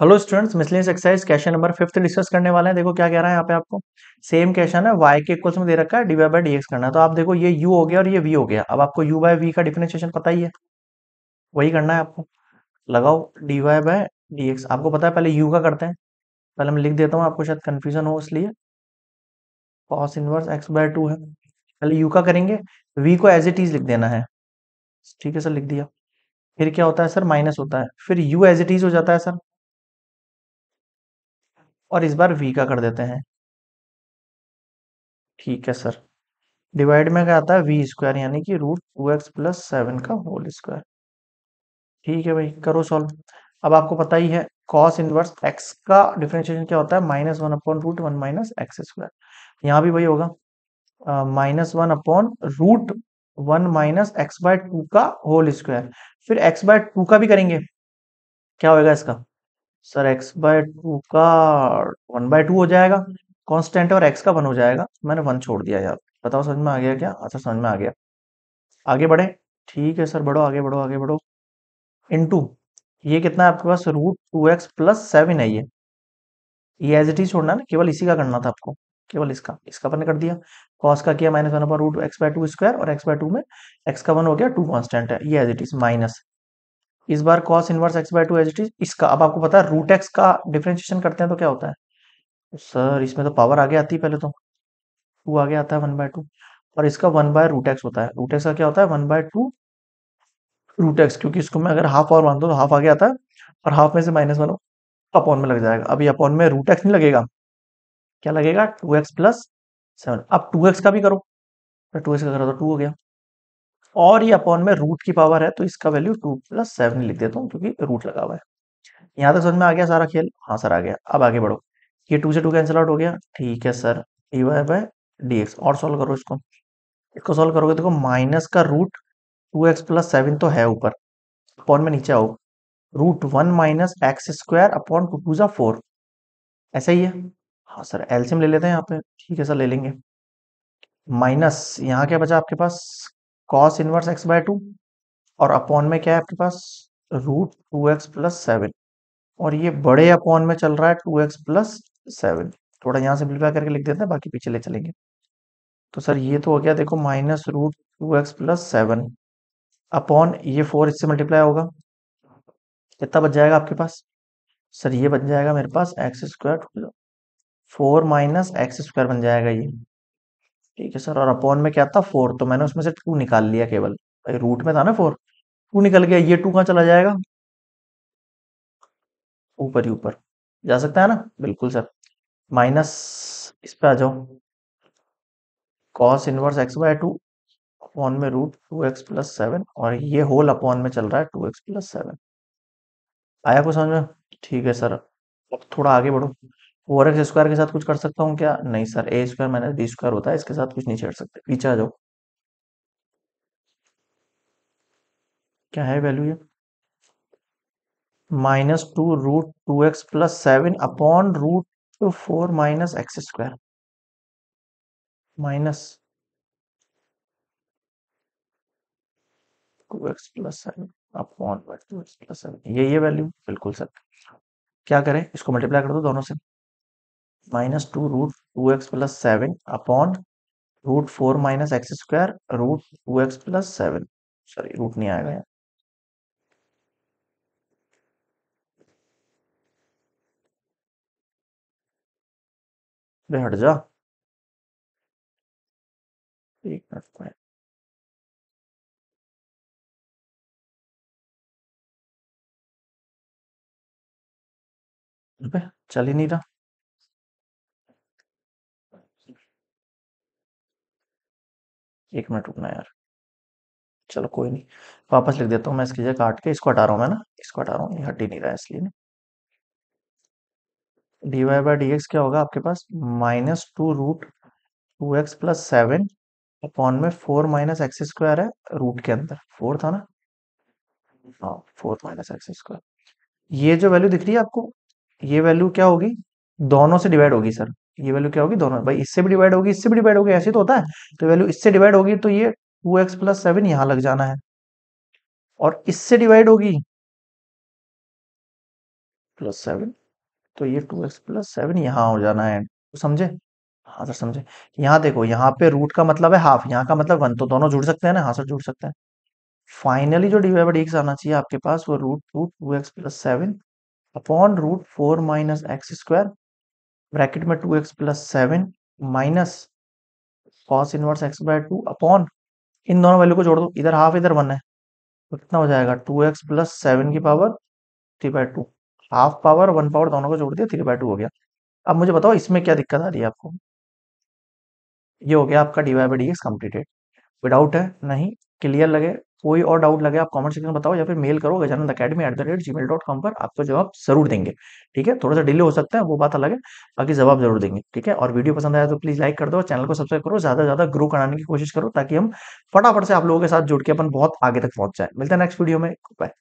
hello students miscellaneous exercise question number fifth discuss करने वाले हैं देखो क्या कह रहा है यहाँ पे आपको सेम क्वेश्चन है वाई के इक्वल्स में दे रखा है डी बाई डी एक्स करना है तो आप देखो ये यू हो गया और ये वी हो गया अब आपको यू बाय वी का डिफिनेशन पता ही है वही करना है आपको लगाओ वाई बाय डी एक्स आपको पता है पहले यू का करते हैं पहले मैं लिख देता हूँ आपको शायद कन्फ्यूजन हो इसलिए cos inverse x by two है पहले यू का करेंगे वी को एज इट इज लिख देना है ठीक है सर लिख दिया फिर क्या होता है सर माइनस होता है फिर यू एज इट इज हो जाता है सर और इस बार वी का कर देते हैं ठीक है सर डिवाइड में क्या आता है वी स्क्वायर यानी कि root two x plus seven का होल स्क्वायर ठीक है भाई करो सॉल्व अब आपको पता ही है कॉस इनवर्स एक्स का डिफरेंशिएशन क्या होता है minus one upon root one minus x square यहाँ भी वही होगा minus one upon root one minus x by two का होल स्क्वायर फिर एक्स बाय टू का भी करेंगे क्या होगा इसका सर एक्स बाय टू का वन बाय टू हो जाएगा कांस्टेंट और एक्स का वन हो जाएगा मैंने वन छोड़ दिया यार बताओ समझ में आ गया क्या अच्छा समझ में आ गया आगे बढ़े ठीक है सर बढ़ो आगे बढ़ो आगे बढ़ो इनटू ये कितना है आपके पास root two x plus seven है ये ये एज इट ही छोड़ना ना केवल इसी का करना था आपको केवल इसका इसका अपन कर दिया कॉस का किया minus one upon root x by two square और एक्स बाय टू में एक्स का वन हो गया टू कॉन्स्टेंट है ये एज इट इज माइनस इस बार cos inverse x by two एच डी इसका अब आपको पता है रूट एक्स का डिफ्रेंशिएशन करते हैं तो क्या होता है सर इसमें तो पावर आगे आती है पहले तो टू आगे आता है वन बाय टू और इसका वन बाय रूट एक्स होता है रूट एक्स का क्या होता है one by two root x क्योंकि इसको मैं अगर हाफ और मान दो तो हाफ आगे आता है और हाफ में से माइनस वन अपॉन में लग जाएगा अभी अपॉन में रूट एक्स नहीं लगेगा क्या लगेगा टू एक्स प्लस सेवन अब टू एक्स का भी करो टू एक्स का करो तो टू हो गया और ये अपॉन में रूट की पावर है तो इसका वैल्यू टू प्लस सेवन लिख देता हूँ क्योंकि रूट लगा हुआ है यहाँ तक समझ में आ गया सारा खेल हाँ सर आ गया अब आगे बढ़ो ये टू से टू कैंसिल आउट हो गया ठीक है sir d y by d x और सॉल्व करो इसको इसको सॉल्व करोगे देखो माइनस का root two x plus seven तो है ऊपर अपॉन में नीचे आओ root one minus x square upon two two जा फोर ऐसा ही है हाँ सर एल्सियम ले लेते हैं यहाँ पे ठीक है सर ले लेंगे माइनस यहाँ क्या बचा आपके पास cos inverse x by two और अपॉन में क्या है आपके पास root two x plus seven और ये बड़े अपॉन में चल रहा है टू एक्स प्लस सेवन थोड़ा यहाँ सिंप्लीफाई करके लिख देते हैं बाकी पीछे ले चलेंगे तो सर ये तो हो गया देखो minus root two x plus seven upon ये फोर इससे मल्टीप्लाई होगा कितना बच जाएगा आपके पास सर ये बच जाएगा मेरे पास x square four minus x square बन जाएगा ये ठीक है सर और अपॉन में क्या था फोर तो मैंने उसमें से टू निकाल लिया केवल भाई रूट में था ना फोर टू निकल गया ये टू कहाँ चला जाएगा ऊपर ही ऊपर जा सकता है ना बिल्कुल सर माइनस इस पे आ जाओ cos inverse x by two upon में root two x plus seven और ये होल अपॉन में चल रहा है टू एक्स प्लस सेवन आया कुछ समझ में ठीक है सर अब थोड़ा आगे बढ़ो फोर एक्स स्क्वायर के साथ कुछ कर सकता हूँ क्या नहीं sir a square minus b square होता है इसके साथ कुछ नहीं छेड़ सकते पीछे आ जाओ क्या है वैल्यू ये minus two root two x plus seven upon root four minus x square minus two x plus seven upon two x plus seven ये ये वैल्यू बिल्कुल सर क्या करें इसको मल्टीप्लाई कर दो दोनों से minus two root two x plus seven upon root four minus x square root two x plus seven sorry root नहीं आएगा यहाँ हट जा एक मिनट में चल ही नहीं रहा एक मिनट रुकना यार चलो कोई नहीं वापस लिख देता हूँ मैं इसकी जगह काट के इसको हटा रहा हूँ मैं ना इसको हटा रहा हूँ ये हट ही नहीं रहा है इसलिए ना d y by d x क्या होगा आपके पास minus two root two x plus seven upon में फोर माइनस एक्स स्क्वायर है रूट के अंदर फोर था ना हाँ फोर माइनस एक्स स्क्वायर ये जो वैल्यू दिख रही है आपको ये वैल्यू क्या होगी दोनों से डिवाइड होगी सर ये वैल्यू क्या होगी दोनों भाई इससे भी डिवाइड होगी इससे भी डिवाइड होगी ऐसे तो होता है तो वैल्यू इससे डिवाइड होगी तो ये टू एक्स प्लस सेवन यहां लग जाना है और इससे डिवाइड होगी प्लस सेवन तो ये टू एक्स प्लस सेवन यहां हो जाना है तो समझे हाँ सर समझे यहाँ देखो यहाँ पे रूट का मतलब है हाफ यहाँ का मतलब वन तो दोनों जुड़ सकते हैं ना हाँ सर जुड़ सकते हैं फाइनली जो डिवाइड बाई एक्स आना चाहिए आपके पास वो root two two x plus seven upon root four minus x square bracket में two x plus seven minus cos inverse x by two upon इन दोनों वैल्यू को जोड़ दो इधर हाफ इधर वन है तो कितना हो जाएगा टू एक्स प्लस सेवन की power three by two half power one power दोनों को जोड़ दिया थ्री बाय टू हो गया अब मुझे बताओ इसमें क्या दिक्कत आ रही है आपको ये हो गया आपका d y by d x completed without है नहीं क्लियर लगे कोई और डाउट लगे आप कमेंट सेक्शन में बताओ या फिर मेल करो Gajanand academy at the rate G mail dot com पर आपको जवाब जरूर देंगे ठीक है थोड़ा सा डिले हो सकता है वो बात अलग है बाकी जवाब जरूर देंगे ठीक है और वीडियो पसंद आया तो प्लीज लाइक कर दो चैनल को सब्सक्राइब करो ज्यादा से ज्यादा ग्रो कराने की कोशिश करो ताकि हम फटाफट से आप लोगों के साथ जुड़ के अपन बहुत आगे तक पहुंच जाए मिलते हैं नेक्स्ट वीडियो में बाय